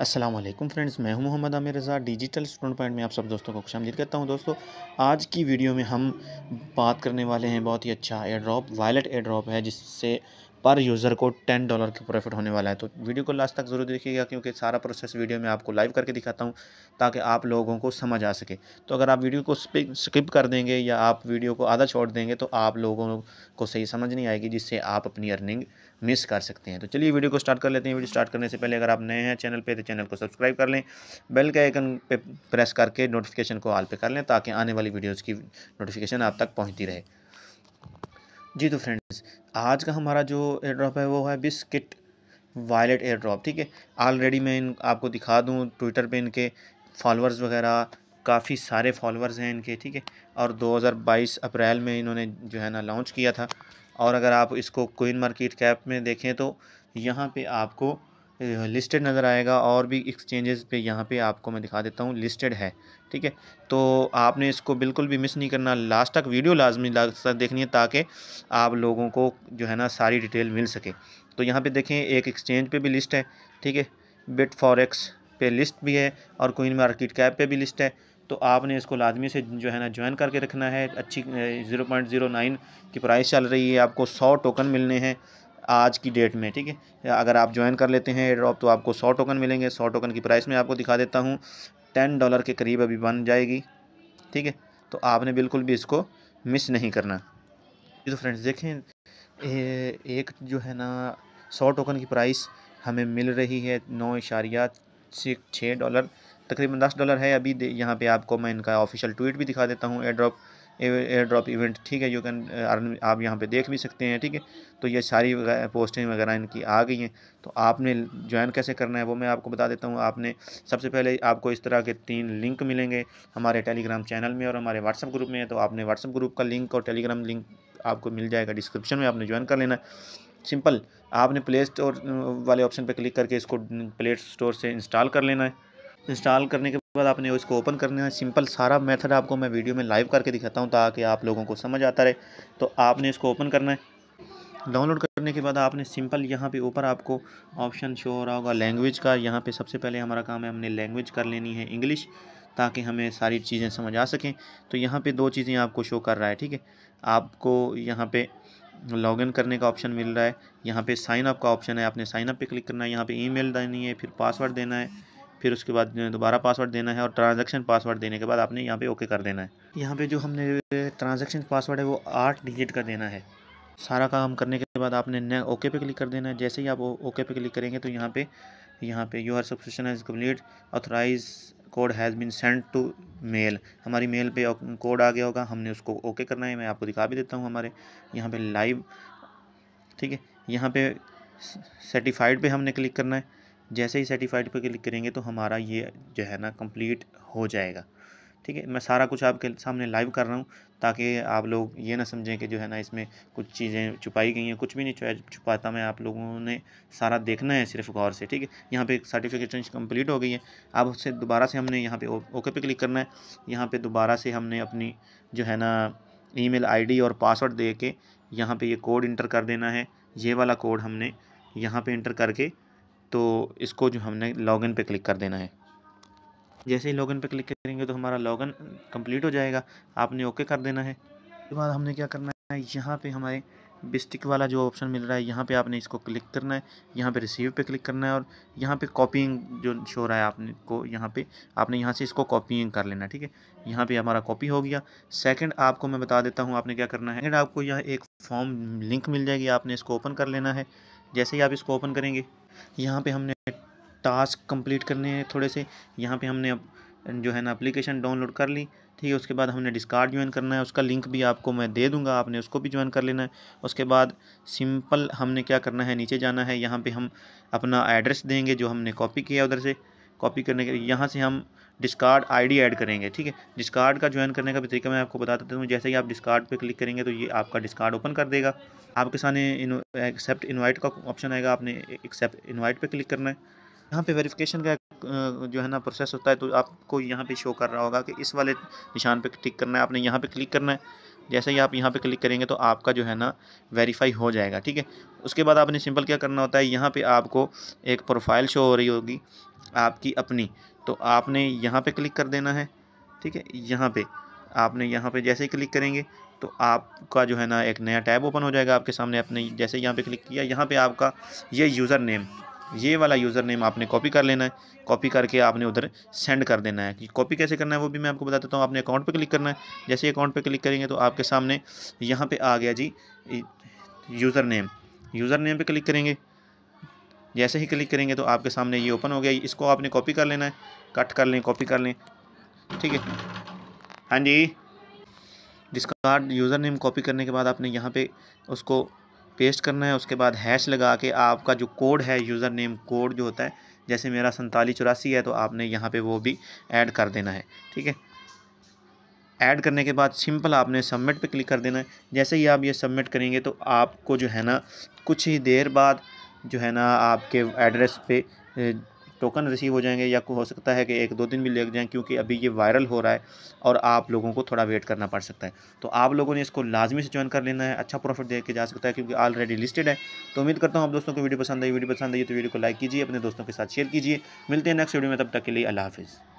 Aslam friends मैं हूं Mohammad Aamir Raza digital student point में आप सब दोस्तों को खुश आमदीद करता हूं दोस्तों आज की वीडियो में हम बात करने वाले हैं बहुत ही अच्छा air drop violet air drop है जिससे पर यूज़र को टेन डॉलर का प्रॉफिट होने वाला है तो वीडियो को लास्ट तक ज़रूर देखिएगा क्योंकि सारा प्रोसेस वीडियो में आपको लाइव करके दिखाता हूँ ताकि आप लोगों को समझ आ सके तो अगर आप वीडियो को स्किप कर देंगे या आप वीडियो को आधा छोड़ देंगे तो आप लोगों को सही समझ नहीं आएगी जिससे आप अपनी अर्निंग मिस कर सकते हैं तो चलिए वीडियो को स्टार्ट कर लेते हैं वीडियो स्टार्ट करने से पहले अगर आप नए हैं चैनल पर तो चैनल को सब्सक्राइब कर लें बेल के आइकन पे प्रेस करके नोटिफिकेशन को ऑल पे कर लें ताकि आने वाली वीडियोज़ की नोटिफिकेशन आप तक पहुँचती रहे जी तो फ्रेंड्स आज का हमारा जो एयर ड्रॉप है वो है बिस्किट वायलेट एयर ड्रॉप ठीक है ऑलरेडी मैं इन आपको दिखा दूँ ट्विटर पे इनके फॉलोअर्स वगैरह काफ़ी सारे फॉलोअर्स हैं इनके ठीक है और 2022 अप्रैल में इन्होंने जो है ना लॉन्च किया था और अगर आप इसको कोइन मार्केट कैप में देखें तो यहाँ पर आपको लिस्टेड नज़र आएगा और भी एक्सचेंजेस पे यहाँ पे आपको मैं दिखा देता हूँ लिस्टेड है ठीक है तो आपने इसको बिल्कुल भी मिस नहीं करना लास्ट तक वीडियो लाजमी लास्ट तक देखनी है ताकि आप लोगों को जो है ना सारी डिटेल मिल सके तो यहाँ पे देखें एक एक्सचेंज पे भी लिस्ट है ठीक है बिट फॉरेक्स पे लिस्ट भी है और कोइन मार्केट कैप पर भी लिस्ट है तो आपने इसको लाजमी से जो है ना ज्वाइन करके रखना है अच्छी ज़ीरो पॉइंट ज़ीरो नाइन की प्राइस चल रही है आपको सौ टोकन मिलने हैं आज की डेट में ठीक है अगर आप ज्वाइन कर लेते हैं एड्रॉप तो आपको सौ टोकन मिलेंगे सौ टोकन की प्राइस मैं आपको दिखा देता हूँ टेन डॉलर के करीब अभी बन जाएगी ठीक है तो आपने बिल्कुल भी इसको मिस नहीं करना तो फ्रेंड्स देखें ए, एक जो है ना सौ टोकन की प्राइस हमें मिल रही है नौ इशारिया छः डॉलर तकरीबन दस डॉलर है अभी यहाँ पे आपको मैं इनका ऑफिशियल ट्वीट भी दिखा देता हूँ एड्रॉप एयर ड्रॉप इवेंट ठीक है यू कैन uh, आप यहाँ पे देख भी सकते हैं ठीक है तो ये सारी पोस्टिंग वगैरह इनकी आ गई हैं तो आपने ज्वाइन कैसे करना है वो मैं आपको बता देता हूँ आपने सबसे पहले आपको इस तरह के तीन लिंक मिलेंगे हमारे टेलीग्राम चैनल में और हमारे व्हाट्सअप ग्रुप में तो आपने व्हाट्सअप ग्रुप का लिंक और टेलीग्राम लिंक आपको मिल जाएगा डिस्क्रिप्शन में आपने ज्वाइन कर लेना सिंपल आपने प्ले स्टोर uh, वाले ऑप्शन पर क्लिक करके इसको प्ले uh, स्टोर से इंस्टॉल कर लेना है इंस्टॉल करने के बाद आपने इसको ओपन करना है सिंपल सारा मेथड आपको मैं वीडियो में लाइव करके दिखाता हूँ ताकि आप लोगों को समझ आता रहे तो आपने इसको ओपन करना है डाउनलोड करने के बाद आपने सिंपल यहाँ पे ऊपर आपको ऑप्शन शो हो रहा होगा लैंग्वेज का यहाँ पे सबसे पहले हमारा काम है हमने लैंग्वेज कर लेनी है इंग्लिश ताकि हमें सारी चीज़ें समझ आ सकें तो यहाँ पे दो चीज़ें आपको शो कर रहा है ठीक है आपको यहाँ पे लॉगिन करने का ऑप्शन मिल रहा है यहाँ पे साइनअप का ऑप्शन है आपने साइनअप पर पे क्लिक करना है यहाँ पे ईमेल देनी है फिर पासवर्ड देना है फिर उसके बाद दोबारा पासवर्ड देना है और ट्रांजैक्शन पासवर्ड देने के बाद आपने यहाँ पे ओके कर देना है यहाँ पे जो हमने ट्रांजैक्शन पासवर्ड है वो आठ डिजिट का देना है सारा काम करने के बाद आपने ओके पे क्लिक कर देना है जैसे ही आप ओके पे क्लिक करेंगे तो यहाँ पे यहाँ पे you are subscription is complete authorise code has been send to mail हमारी मेल पर कोड आ गया होगा हमने उसको ओके करना है मैं आपको दिखा भी देता हूँ हमारे यहाँ पर लाइव ठीक है यहाँ पे सर्टिफाइड पर हमने क्लिक करना है जैसे ही सर्टिफाइड पर क्लिक करेंगे तो हमारा ये जो है ना कंप्लीट हो जाएगा ठीक है मैं सारा कुछ आपके सामने लाइव कर रहा हूँ ताकि आप लोग ये ना समझें कि जो है ना इसमें कुछ चीज़ें छुपाई गई हैं कुछ भी नहीं छुपाता मैं आप लोगों ने सारा देखना है सिर्फ गौर से ठीक है यहाँ पे सर्टिफिकेशन कंप्लीट हो गई है अब उससे दोबारा से हमने यहाँ पे ओके पे क्लिक करना है यहाँ पे दोबारा से हमने अपनी जो है ना ईमेल आईडी और पासवर्ड दे के यहाँ पर ये कोड इंटर कर देना है ये वाला कोड हमने यहाँ पर इंटर करके तो इसको जो हमने लॉगिन पे क्लिक कर देना है जैसे ही लॉगिन पे क्लिक करेंगे तो हमारा लॉगिन कंप्लीट हो जाएगा आपने ओके कर देना है उसके बाद हमने क्या करना है यहाँ पे हमारे बिस्टिक वाला जो ऑप्शन मिल रहा है यहाँ पे आपने इसको क्लिक करना है यहाँ पे रिसीव पे क्लिक करना है और यहाँ पे कॉपिंग जो शो रहा है आपने को यहाँ पे आपने यहाँ से इसको कॉपिंग कर लेना ठीक है यहाँ पे हमारा कॉपी हो गया सेकंड आपको मैं बता देता हूँ आपने क्या करना है सेकंड आपको यहाँ एक फॉर्म लिंक मिल जाएगी आपने इसको ओपन कर लेना है जैसे ही आप इसको ओपन करेंगे यहाँ पे हमने टास्क कंप्लीट करने हैं थोड़े से यहाँ पे हमने जो है ना एप्लीकेशन डाउनलोड कर ली ठीक है उसके बाद हमने डिस्कार्ड ज्वाइन करना है उसका लिंक भी आपको मैं दे दूंगा आपने उसको भी ज्वाइन कर लेना है उसके बाद सिंपल हमने क्या करना है नीचे जाना है यहाँ पे हम अपना एड्रेस देंगे जो हमने कॉपी किया उधर से कॉपी करने के लिए यहाँ से हम डिस्कार्ड आईडी ऐड करेंगे ठीक है डिस्कार्ड का ज्वाइन करने का भी तरीका मैं आपको बता देता हूँ जैसे ही आप डिस्कार्ड पे क्लिक करेंगे तो ये आपका डिस्कार्ड ओपन कर देगा आपके सामने एक्सेप्ट इनवाइट का ऑप्शन आएगा आपने एक्सेप्ट इनवाइट पे क्लिक करना है यहाँ पे वेरिफिकेशन का जो है ना प्रोसेस होता है तो आपको यहाँ पर शो कर रहा होगा कि इस वाले निशान पर क्लिक करना है आपने यहाँ पर क्लिक करना है जैसे ही आप यहाँ पर क्लिक करेंगे तो आपका जो है ना वेरीफाई हो जाएगा ठीक है उसके बाद आपने सिंपल क्या करना होता है यहाँ पर आपको एक प्रोफाइल शो हो रही होगी आपकी अपनी तो आपने यहाँ पे क्लिक कर देना है ठीक है यहाँ पे आपने यहाँ पे जैसे ही क्लिक करेंगे तो आपका जो है ना एक नया टैब ओपन हो जाएगा आपके सामने आपने जैसे यहाँ पे क्लिक किया यहाँ पे आपका ये यूज़र नेम ये वाला यूज़र नेम आपने कॉपी कर लेना है कॉपी करके आपने उधर सेंड कर देना है कि कॉपी कैसे करना है वो भी मैं आपको बता देता हूँ आपने अकाउंट पर क्लिक करना है जैसे अकाउंट पर क्लिक करेंगे तो आपके सामने यहाँ पर आ गया जी यूज़र नेम यूज़र नेम पर क्लिक करेंगे जैसे ही क्लिक करेंगे तो आपके सामने ये ओपन हो गया इसको आपने कॉपी कर लेना है कट कर लें कॉपी कर लें ठीक है हाँ जी जिसका कार्ड यूज़र नेम कॉपी करने के बाद आपने यहाँ पे उसको पेस्ट करना है उसके बाद हैश लगा के आपका जो कोड है यूज़र नेम कोड जो होता है जैसे मेरा संतालीस चौरासी है तो आपने यहाँ पे वो भी ऐड कर देना है ठीक है ऐड करने के बाद सिंपल आपने सबमिट पे क्लिक कर देना है जैसे ही आप ये सबमिट करेंगे तो आपको जो है ना कुछ ही देर बाद जो है ना आपके एड्रेस पे टोकन रिसीव हो जाएंगे या हो सकता है कि एक दो दिन भी लग जाएं क्योंकि अभी ये वायरल हो रहा है और आप लोगों को थोड़ा वेट करना पड़ सकता है तो आप लोगों ने इसको लाजमी से ज्वाइन कर लेना है अच्छा प्रॉफिट दे के जा सकता है क्योंकि ऑलरेडी लिस्टेड है तो उम्मीद करता हूँ आप दोस्तों को वीडियो पसंद आई वीडियो पसंद आई तो वीडियो को लाइक कीजिए अपने दोस्तों के साथ शेयर कीजिए मिलते हैं नेक्स्ट वीडियो में तब तक के लिए अला हाफिज़